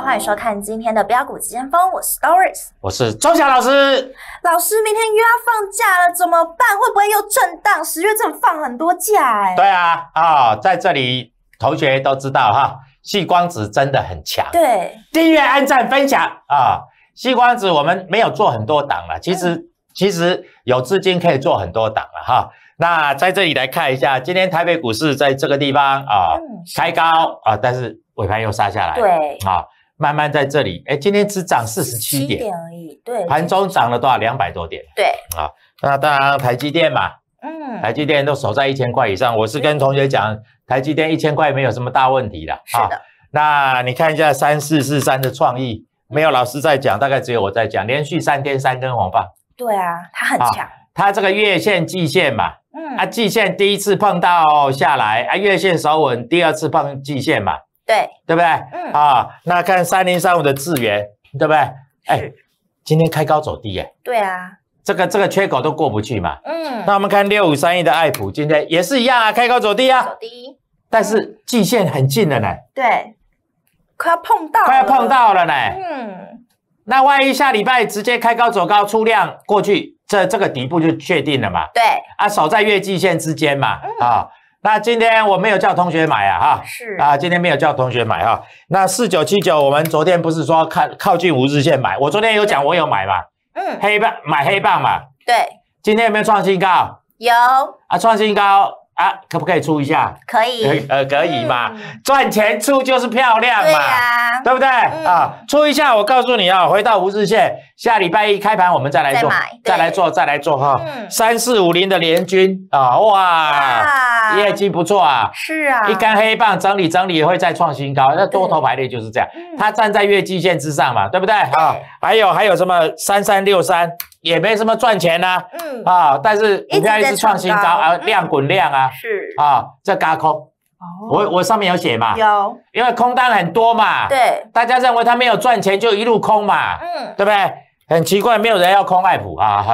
欢迎收看今天的标股先锋，我是 Doris，我是庄霞老师。老师，明天又要放假了，怎么办？会不会又震荡？十月正放很多假哎。对啊，啊，在这里同学都知道哈，细光子真的很强。对，订阅、按赞、分享啊！细光子我们没有做很多档了，其实其实有资金可以做很多档了哈。那在这里来看一下，今天台北股市在这个地方啊，开高啊，但是尾盘又杀下来。对，啊。慢慢在这里，哎，今天只涨四十七点而已，对，盘中涨了多少？两百多点，对，啊，那当然台积电嘛，嗯，台积电都守在一千块以上。我是跟同学讲，台积电一千块没有什么大问题的，是的。那你看一下三四四三的创意，没有老师在讲，大概只有我在讲，连续三天三根红棒，对啊，它很强，它这个月线、季线嘛，嗯，啊，季线第一次碰到下来啊，月线稍稳，第二次碰季线嘛。对，对不对？嗯啊，那看三零三五的智源，对不对？哎，今天开高走低，耶。对啊，这个这个缺口都过不去嘛。嗯，那我们看六五三一的爱普，今天也是一样啊，开高走低啊，走低，但是季线很近了呢。对，快要碰到，快要碰到了呢。嗯，那万一下礼拜直接开高走高出量过去，这这个底部就确定了嘛？对，啊，守在月季线之间嘛。啊。那今天我没有叫同学买啊，哈，是啊，今天没有叫同学买哈。那四九七九，我们昨天不是说看靠近五日线买？我昨天有讲，我有买嘛，嗯，黑棒买黑棒嘛，对。今天有没有创新高？有啊，创新高。啊，可不可以出一下？可以，呃，可以嘛？赚钱出就是漂亮嘛，对啊、对不对？啊，出一下，我告诉你啊，回到五日线，下礼拜一开盘我们再来做，再来做，再来做哈。三四五零的联军啊，哇，业绩不错啊，是啊，一根黑棒整理整理会再创新高，那多头排列就是这样，它站在月季线之上嘛，对不对？啊，还有还有什么三三六三。也没什么赚钱呐，嗯啊，但是股票一直创新高啊，量滚量啊，是啊，这嘎空，哦，我我上面有写嘛，有，因为空单很多嘛，对，大家认为它没有赚钱就一路空嘛，嗯，对不对？很奇怪，没有人要空爱普 啊，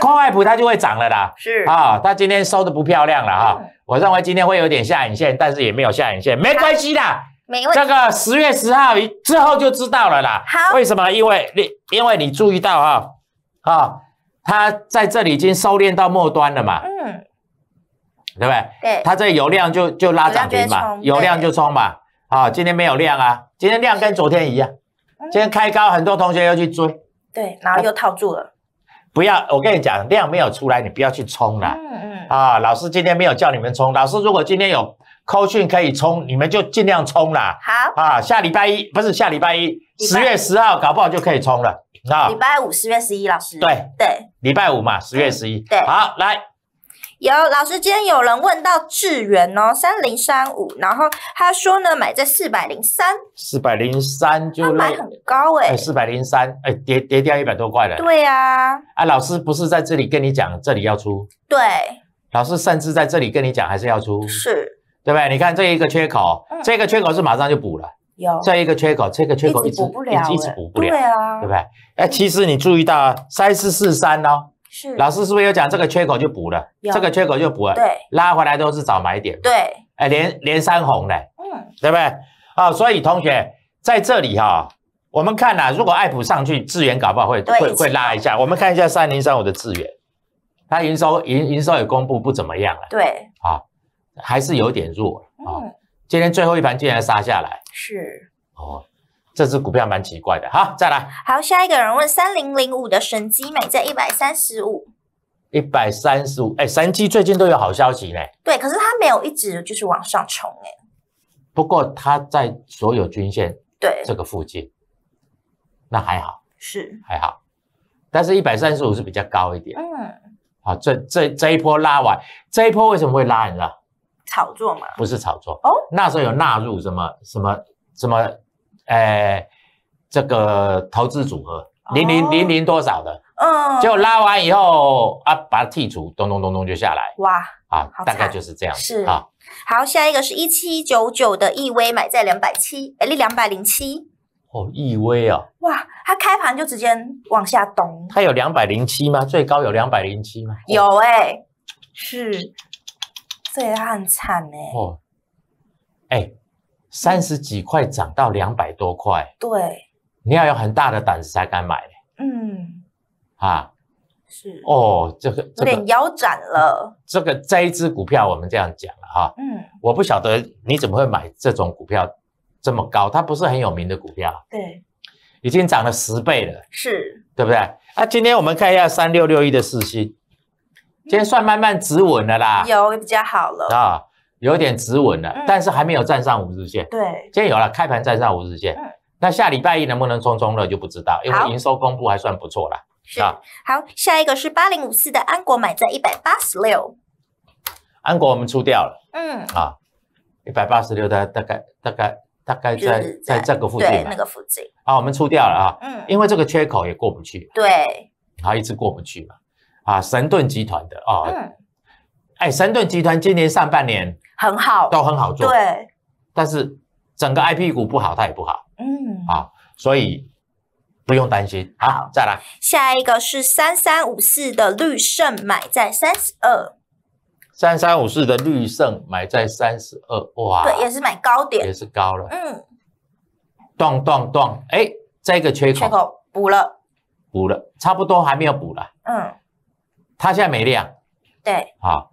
空爱普它就会涨了啦，是啊，它今天收的不漂亮了哈，我认为今天会有点下影线，但是也没有下影线，没关系的，没这个十月十号之后就知道了啦，好，为什么？因为，因为你注意到哈。啊，它在这里已经收敛到末端了嘛，嗯，对不对？对，它这有量就就拉涨停嘛，有量就冲嘛。啊，今天没有量啊，今天量跟昨天一样，今天开高很多同学又去追，对，然后又套住了。不要，我跟你讲，量没有出来，你不要去冲了。嗯嗯。啊，老师今天没有叫你们冲，老师如果今天有。扣讯可以充，你们就尽量充啦。好啊，下礼拜一不是下礼拜一，十月十号搞不好就可以充了。啊，礼拜五十月十一，老师。对对，礼拜五嘛，十月十一。对，好来。有老师今天有人问到智源哦，三零三五，然后他说呢，买在四百零三，四百零三就买很高哎，四百零三哎，跌跌掉一百多块了。对呀，啊，老师不是在这里跟你讲，这里要出。对，老师甚至在这里跟你讲，还是要出。是。对不对？你看这一个缺口，这个缺口是马上就补了。有。这一个缺口，这个缺口一直一直补不了。对啊。对不对？哎，其实你注意到三四四三哦，老师是不是有讲这个缺口就补了？这个缺口就补了。对。拉回来都是找买点。对。哎，连连三红嘞，嗯。对不对？好，所以同学在这里哈，我们看呐，如果艾普上去，资源搞不好会会会拉一下。我们看一下三零三五的资源，它营收营营收也公布不怎么样了。对。好。还是有点弱，嗯，今天最后一盘竟然杀下来，是哦，这只股票蛮奇怪的好，再来，好，下一个人问三零零五的神机美在一百三十五，一百三十五，哎，神机最近都有好消息呢，对，可是它没有一直就是往上冲哎，不过它在所有均线对这个附近，那还好是还好，但是一百三十五是比较高一点，嗯，好，这这这一波拉完，这一波为什么会拉你知道？炒作嘛？不是炒作。哦，那时候有纳入什么什么什么，诶，这个投资组合零零零零多少的，嗯，就拉完以后啊，把它剔除，咚咚咚咚就下来。哇，啊，大概就是这样是啊。好，下一个是一七九九的易威，买在两百七，诶，两百零七。哦，易威啊。哇，它开盘就直接往下咚。它有两百零七吗？最高有两百零七吗？有诶，是。他很惨呢。哦，哎，三十几块涨到两百多块。对。你要有很大的胆子才敢买。嗯。啊。是。哦，这个有点腰斩了。这个这一只股票，我们这样讲了哈。嗯。我不晓得你怎么会买这种股票这么高，它不是很有名的股票。对。已经涨了十倍了。是。对不对？啊，今天我们看一下三六六一的市心。今天算慢慢止稳了啦，有比较好了啊，有点止稳了，但是还没有站上五日线。对，今天有了，开盘站上五日线。那下礼拜一能不能冲冲了就不知道，因为营收公布还算不错啦。是好，下一个是八零五四的安国，买在一百八十六。安国我们出掉了。嗯啊，一百八十六的大概大概大概在在这个附近，对，那个附近。啊，我们出掉了啊。嗯，因为这个缺口也过不去。对，好，一直过不去嘛。啊，神盾集团的啊，嗯，哎，神盾集团今年上半年很好，都很好做，对。但是整个 I P 股不好，它也不好，嗯，啊，所以不用担心。好，再来，下一个是三三五四的绿盛，买在三十二。三三五四的绿盛买在三十二，哇，对，也是买高点，也是高了，嗯。咚咚咚，哎，这个缺口，缺口补了，补了，差不多还没有补了，嗯。它现在没量，对，好，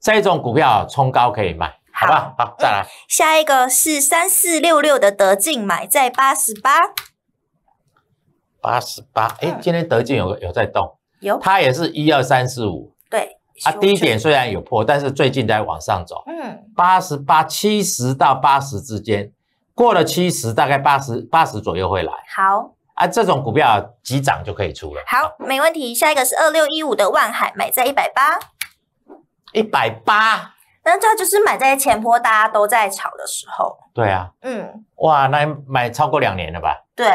这种股票冲高可以卖，好不好，好，再来，下一个是三四六六的德进，买在八十八，八十八，哎，今天德进有有在动，有，它也是一二三四五，对，啊，低点虽然有破，但是最近在往上走，嗯，八十八七十到八十之间，过了七十大概八十八十左右会来，好。啊，这种股票急涨就可以出了。好，没问题。下一个是二六一五的万海，买在一百八。一百八，那这就是买在前坡大家都在炒的时候。对啊。嗯。哇，那买超过两年了吧？对，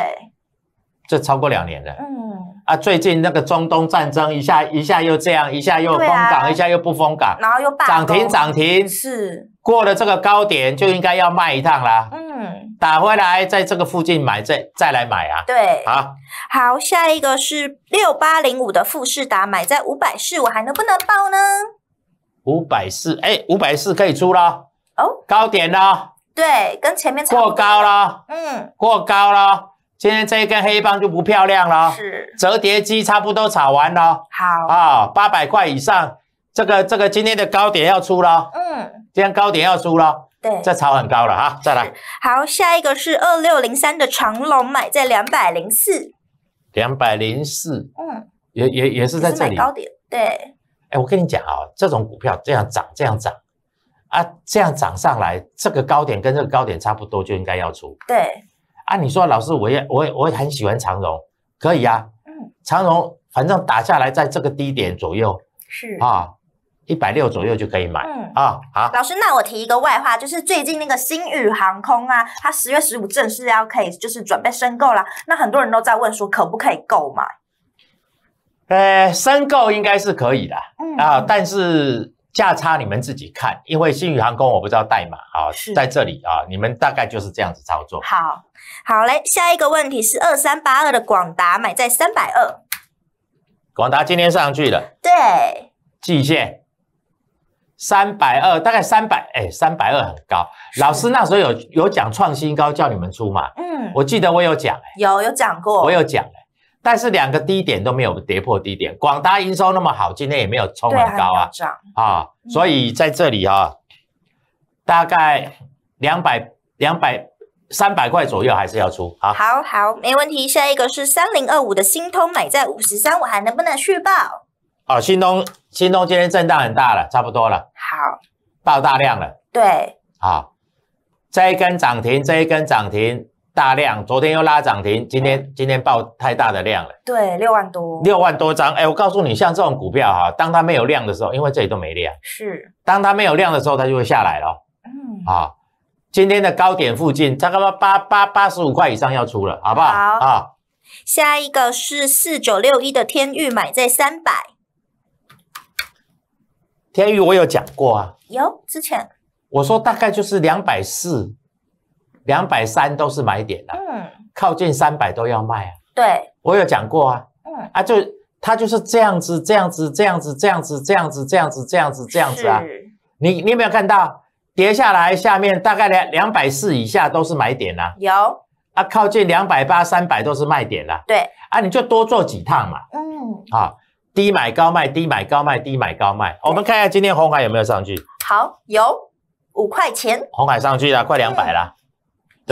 这超过两年的。嗯。啊，最近那个中东战争一下一下又这样，一下又封港，一下又不封港，然后又涨停涨停。是过了这个高点就应该要卖一趟啦。嗯，打回来在这个附近买，再再来买啊。对，好。好，下一个是六八零五的富士达，买在五百四，我还能不能报呢？五百四，哎，五百四可以出了。哦，高点啦。对，跟前面过高了。嗯，过高了。今天这一根黑棒就不漂亮了。是，折叠机差不多炒完了。好啊，八百块以上，这个这个今天的高点要出了。嗯，今天高点要出了。对，这炒很高了哈，再来。好，下一个是二六零三的长龙，买在两百零四，两百零四。嗯，也也也是在这里高点。对，哎，我跟你讲啊，这种股票这样涨，这样涨啊，这样涨上来，这个高点跟这个高点差不多就应该要出。对。啊，你说老师，我也我也我也很喜欢长荣，可以呀，嗯，长荣反正打下来在这个低点左右，是啊，一百六左右就可以买，嗯啊，好，老师，那我提一个外话，就是最近那个新宇航空啊，它十月十五正式要可以，就是准备申购了，那很多人都在问说可不可以购买？呃，申购应该是可以的，嗯啊，但是。价差你们自己看，因为新宇航空我不知道代码啊，在这里啊，你们大概就是这样子操作。好，好嘞。下一个问题是二三八二的广达，买在三百二。广达今天上去了。对，季线三百二，大概三百，哎，三百二很高。老师那时候有有讲创新高，叫你们出嘛。嗯，我记得我有讲，有有讲过，我有讲。但是两个低点都没有跌破低点，广达营收那么好，今天也没有冲很高啊啊，所以在这里啊，大概两百两百三百块左右还是要出。啊。好，好，没问题。下一个是三零二五的新通，买在五十三，我还能不能续报？哦，新通新通今天震荡很大了，差不多了。好，爆大量了。对，好，这一根涨停，这一根涨停。大量，昨天又拉涨停，今天今天爆太大的量了。对，六万多。六万多张，哎，我告诉你，像这种股票哈，当它没有量的时候，因为这里都没量，是。当它没有量的时候，它就会下来了。嗯。啊，今天的高点附近，差不多八八八十五块以上要出了，好不好？好。啊，下一个是四九六一的天域，买在三百。天域，我有讲过啊。有，之前。我说大概就是两百四。两百三都是买点啦，嗯，靠近三百都要卖啊。对，我有讲过啊，嗯啊，就它就是这样子，这样子，这样子，这样子，这样子，这样子，这样子，这样子啊。你你有没有看到跌下来，下面大概两两百四以下都是买点啦。有啊，靠近两百八、三百都是卖点啦。对，啊，你就多做几趟嘛。嗯啊，低买高卖，低买高卖，低买高卖。我们看一下今天红海有没有上去。好，有五块钱。红海上去了，快两百了。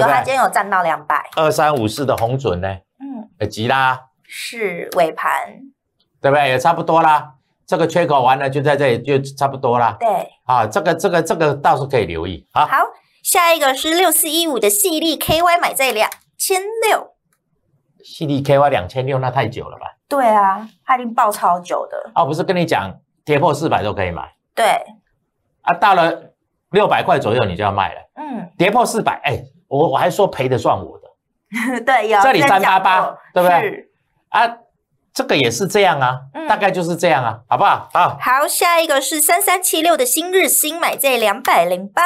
它今天有站到两百二三五四的红准呢，嗯，急啦，是尾盘，对不对？也差不多啦，这个缺口完了就在这里，就差不多啦。对，啊，这个这个这个到是候可以留意。好，下一个是六四一五的细粒 KY，买在两千六，细粒 KY 两千六，那太久了吧？对啊，它已经爆超久的。哦，不是跟你讲，跌破四百都可以买。对，啊，到了六百块左右你就要卖了。嗯，跌破四百，哎。我我还说赔的算我的，对，有这里三八八，对不对？啊，这个也是这样啊，大概就是这样啊，好不好？好，好，下一个是三三七六的新日新，买在两百零八。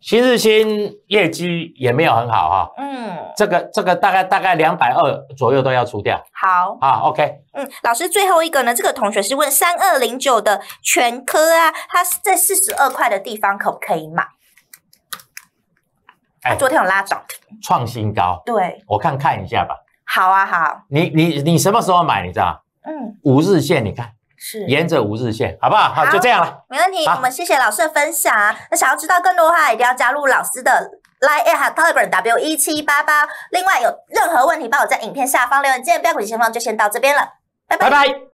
新日新业绩也没有很好哈，嗯，这个这个大概大概两百二左右都要除掉。好，啊，OK，嗯，老师最后一个呢，这个同学是问三二零九的全科啊，它在四十二块的地方可不可以买？它昨天有拉涨停，创新高。对，我看看一下吧。好啊，好。你你你什么时候买？你知道嗯。五日线，你看。是。沿着五日线，好不好？好，就这样了，没问题。我们谢谢老师的分享。那想要知道更多的话，一定要加入老师的 Line 哈，Telegram W 一七八八。另外，有任何问题，帮我在影片下方留言，不要客气。先方就先到这边了，拜拜。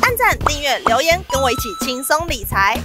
按赞、订阅、留言，跟我一起轻松理财。